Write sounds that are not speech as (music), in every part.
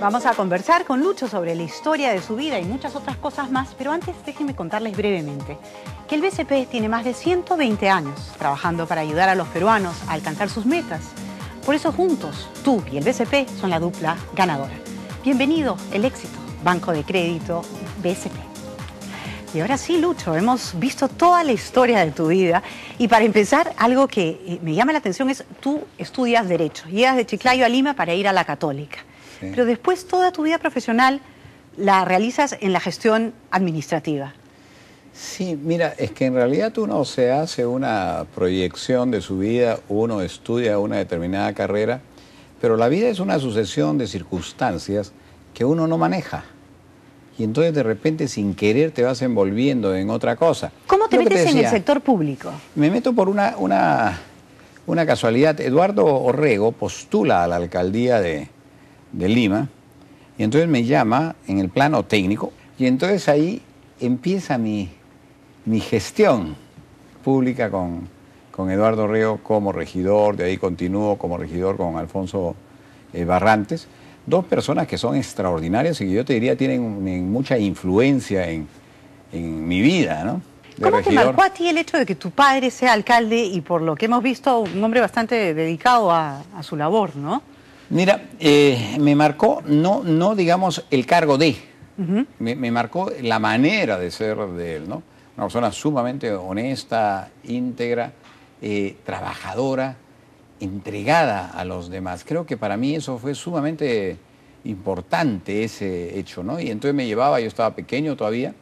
Vamos a conversar con Lucho sobre la historia de su vida y muchas otras cosas más, pero antes déjenme contarles brevemente que el BCP tiene más de 120 años trabajando para ayudar a los peruanos a alcanzar sus metas. Por eso juntos, tú y el BCP son la dupla ganadora. Bienvenido, el éxito, Banco de Crédito BCP. Y ahora sí, Lucho, hemos visto toda la historia de tu vida. Y para empezar, algo que eh, me llama la atención es, tú estudias Derecho. Llegas de Chiclayo a Lima para ir a la Católica. Pero después toda tu vida profesional la realizas en la gestión administrativa. Sí, mira, es que en realidad uno se hace una proyección de su vida, uno estudia una determinada carrera, pero la vida es una sucesión de circunstancias que uno no maneja. Y entonces de repente sin querer te vas envolviendo en otra cosa. ¿Cómo te metes en el sector público? Me meto por una, una casualidad. Eduardo Orrego postula a la alcaldía de, de Lima, y entonces me llama en el plano técnico, y entonces ahí empieza mi, gestión pública con, Eduardo Reo como regidor, de ahí continúo como regidor con Alfonso eh, Barrantes, dos personas que son extraordinarias y que yo te diría tienen mucha influencia en, mi vida, ¿no? ¿Cómo te marcó a ti el hecho de que tu padre sea alcalde y por lo que hemos visto un hombre bastante dedicado a su labor, ¿no? Mira, eh, me marcó, no, no digamos el cargo de, me, marcó la manera de ser de él, ¿no? Una persona sumamente honesta, íntegra, eh, trabajadora, entregada a los demás. Creo que para mí eso fue sumamente importante, ese hecho, ¿no? Y entonces me llevaba, yo estaba pequeño todavía,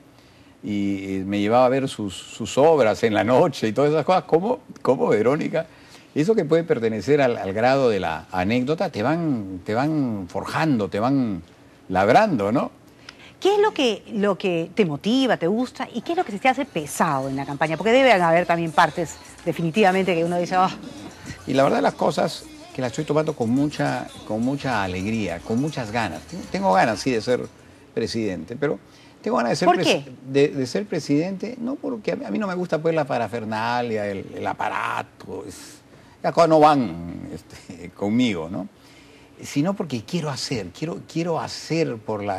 y eh, me llevaba a ver sus, sus obras en la noche y todas esas cosas, como, como Verónica eso que puede pertenecer al, grado de la anécdota, te van, te van forjando, te van labrando, ¿no? ¿Qué es lo que, lo que te motiva, te gusta y qué es lo que se te hace pesado en la campaña? Porque deben haber también partes definitivamente que uno dice, oh. Y la verdad las cosas que las estoy tomando con mucha, con mucha alegría, con muchas ganas. Tengo ganas, sí, de ser presidente, pero tengo ganas de ser, ¿Por De, ser presidente, no porque a mí, no me gusta pues la parafernalia, el, aparato acá no van este, (laughs) conmigo, ¿no? Sino porque quiero hacer, quiero, quiero hacer por la,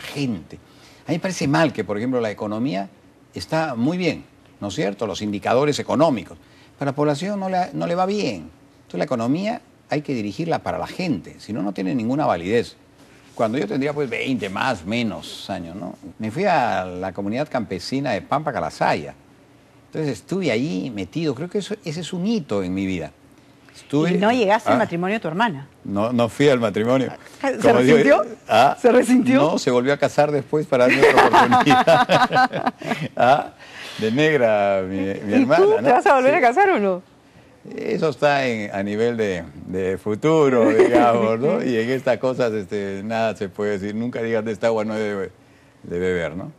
gente. A mí me parece mal que, por ejemplo, la economía está muy bien, ¿no es cierto? Los indicadores económicos. Para la población no, le va bien. Entonces la economía hay que dirigirla para la gente, si no, no tiene ninguna validez. Cuando yo tendría pues 20 más, menos años, ¿no? Me fui a la comunidad campesina de Pampa Calasaya. Entonces estuve ahí metido, creo que ese es un hito en mi vida. Y no llegaste al ah. matrimonio de tu hermana. No, no fui al matrimonio. ¿Se resintió? Ah, ¿Se resintió? No, se volvió a casar después para darme otra oportunidad. (laughs) Ah, de negra, mi, hermana. te vas a volver a casar o no? Eso está en, a nivel de, futuro, digamos, ¿no? y en estas cosas este, nada se puede decir. Nunca digas de esta agua no debe de beber, ¿no?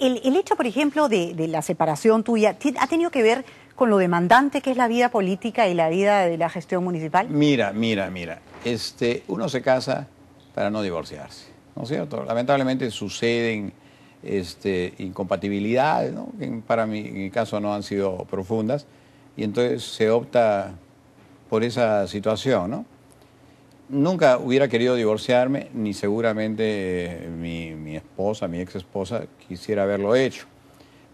El, hecho, por ejemplo, de la separación tuya, ¿ha tenido que ver con lo demandante que es la vida política y la vida de la gestión municipal? Mira, mira, mira. Este, uno se casa para no divorciarse, ¿no es cierto? Lamentablemente suceden este, incompatibilidades, ¿no? que para mí, en mi caso no han sido profundas, y entonces se opta por esa situación, ¿no? Nunca hubiera querido divorciarme, ni seguramente eh, mi, mi esposa, mi ex esposa, quisiera haberlo hecho.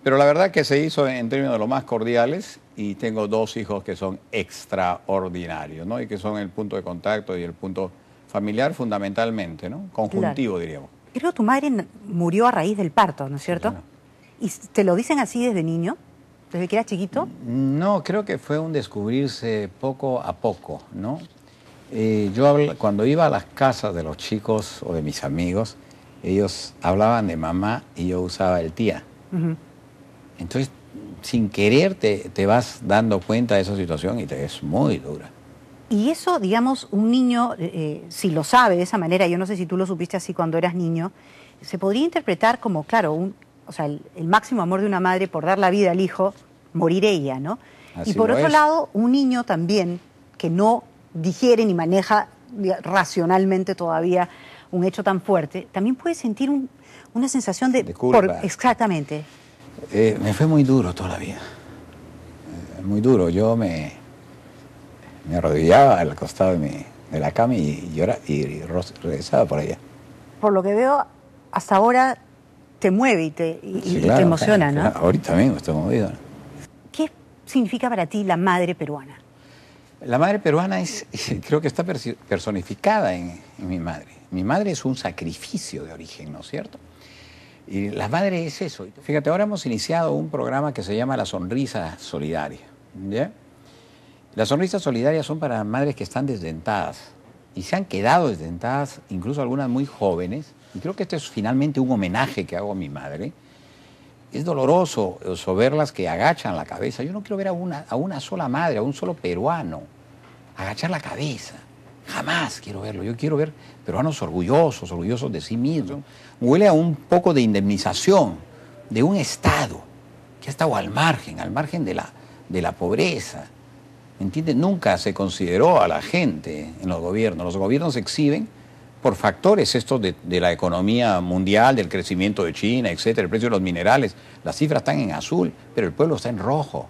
Pero la verdad que se hizo en términos de lo más cordiales y tengo dos hijos que son extraordinarios, ¿no? Y que son el punto de contacto y el punto familiar fundamentalmente, ¿no? Conjuntivo, diríamos. Creo que tu madre murió a raíz del parto, ¿no es cierto? ¿Y te lo dicen así desde niño? ¿Desde que era chiquito? No, creo que fue un descubrirse poco a poco, ¿no? Eh, yo cuando iba a las casas de los chicos o de mis amigos, ellos hablaban de mamá y yo usaba el tía. Ajá. Entonces, sin querer, te, vas dando cuenta de esa situación y te es muy dura. Y eso, digamos, un niño, eh, eh, si lo sabe de esa manera, yo no sé si tú lo supiste así cuando eras niño, se podría interpretar como, claro, o sea, el, máximo amor de una madre por dar la vida al hijo, morir ella, ¿no? y por otro lado, un niño también que no digiere ni maneja racionalmente todavía un hecho tan fuerte, también puede sentir una sensación de... culpa. exactamente. Eh, me fue muy duro toda la vida. Eh, muy duro. Yo me, me arrodillaba al costado de, la cama y y, regresaba por allá. Por lo que veo, hasta ahora te mueve y te, te emociona, ¿no? Ahorita mismo estoy movido. ¿Qué significa para ti la madre peruana? La madre peruana es, (laughs) creo que está personificada en mi madre. Mi madre es un sacrificio de origen, ¿no es cierto? Y las madres es eso. Fíjate, ahora hemos iniciado un programa que se llama La Sonrisa Solidaria. Las sonrisas solidarias son para madres que están desdentadas y se han quedado desdentadas, incluso algunas muy jóvenes. Y creo que este es finalmente un homenaje que hago a mi madre. Es doloroso verlas eh, que agachan la cabeza. Yo no quiero ver a una sola madre, a un solo peruano, agachar la cabeza. Jamás quiero verlo. Yo quiero ver peruanos orgullosos, orgullosos de sí mismos. Huele a un poco de indemnización de un Estado que ha estado al margen, al margen de la, de la pobreza. ¿Entiendes? Nunca se consideró a la gente en los gobiernos. Los gobiernos exhiben por factores estos de, la economía mundial, del crecimiento de China, etcétera, el precio de los minerales, las cifras están en azul, pero el pueblo está en rojo.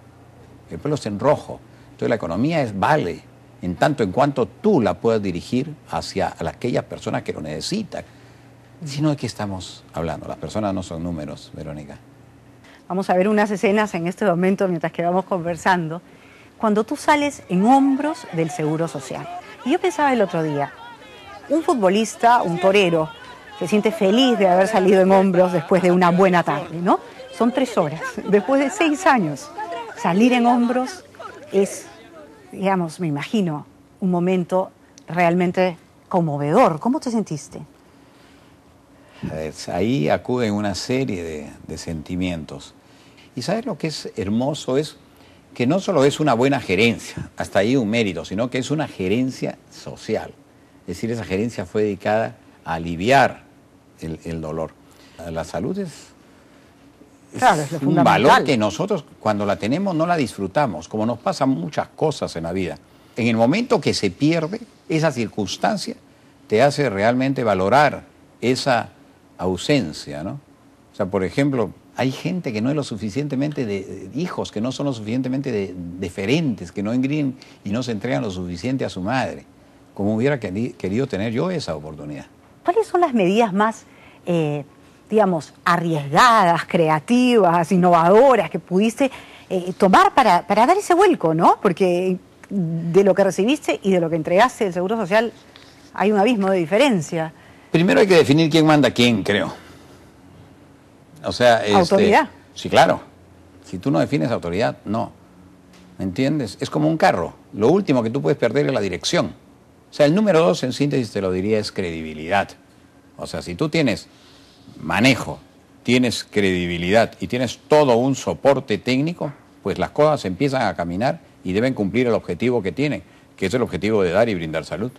El pueblo está en rojo. Entonces la economía es vale, en tanto en cuanto tú la puedas dirigir hacia aquellas personas que lo necesitan. Si no, ¿de qué estamos hablando? Las personas no son números, Verónica. Vamos a ver unas escenas en este momento mientras que vamos conversando. Cuando tú sales en hombros del Seguro Social. Y yo pensaba el otro día, un futbolista, un torero, se siente feliz de haber salido en hombros después de una buena tarde, ¿no? Son tres horas. Después de seis años, salir en hombros es digamos, me imagino, un momento realmente conmovedor. ¿Cómo te sentiste? Ahí acuden una serie de, sentimientos. Y sabes lo que es hermoso es que no solo es una buena gerencia, (laughs) hasta ahí un mérito, sino que es una gerencia social. Es decir, esa gerencia fue dedicada a aliviar el, el dolor. La salud es un valor que nosotros cuando la tenemos no la disfrutamos, como nos pasan muchas cosas en la vida. En el momento que se pierde esa circunstancia, te hace realmente valorar esa ausencia, ¿no? O sea, por ejemplo, hay gente que no es lo suficientemente de hijos, que no son lo suficientemente deferentes, que no engríen y no se entregan lo suficiente a su madre, como hubiera querido tener yo esa oportunidad. ¿Cuáles son las medidas más eh, digamos, arriesgadas, creativas, innovadoras que pudiste eh, tomar para, dar ese vuelco, ¿no? Porque de lo que recibiste y de lo que entregaste del Seguro Social hay un abismo de diferencia. Primero hay que definir quién manda quién, creo. O sea, este, autoridad. Sí, claro. Si tú no defines autoridad, no. ¿Me entiendes? Es como un carro. Lo último que tú puedes perder es la dirección. O sea, el número dos, en síntesis, te lo diría, es credibilidad. O sea, si tú tienes manejo, tienes credibilidad y tienes todo un soporte técnico, pues las cosas empiezan a caminar y deben cumplir el objetivo que tienen, que es el objetivo de dar y brindar salud.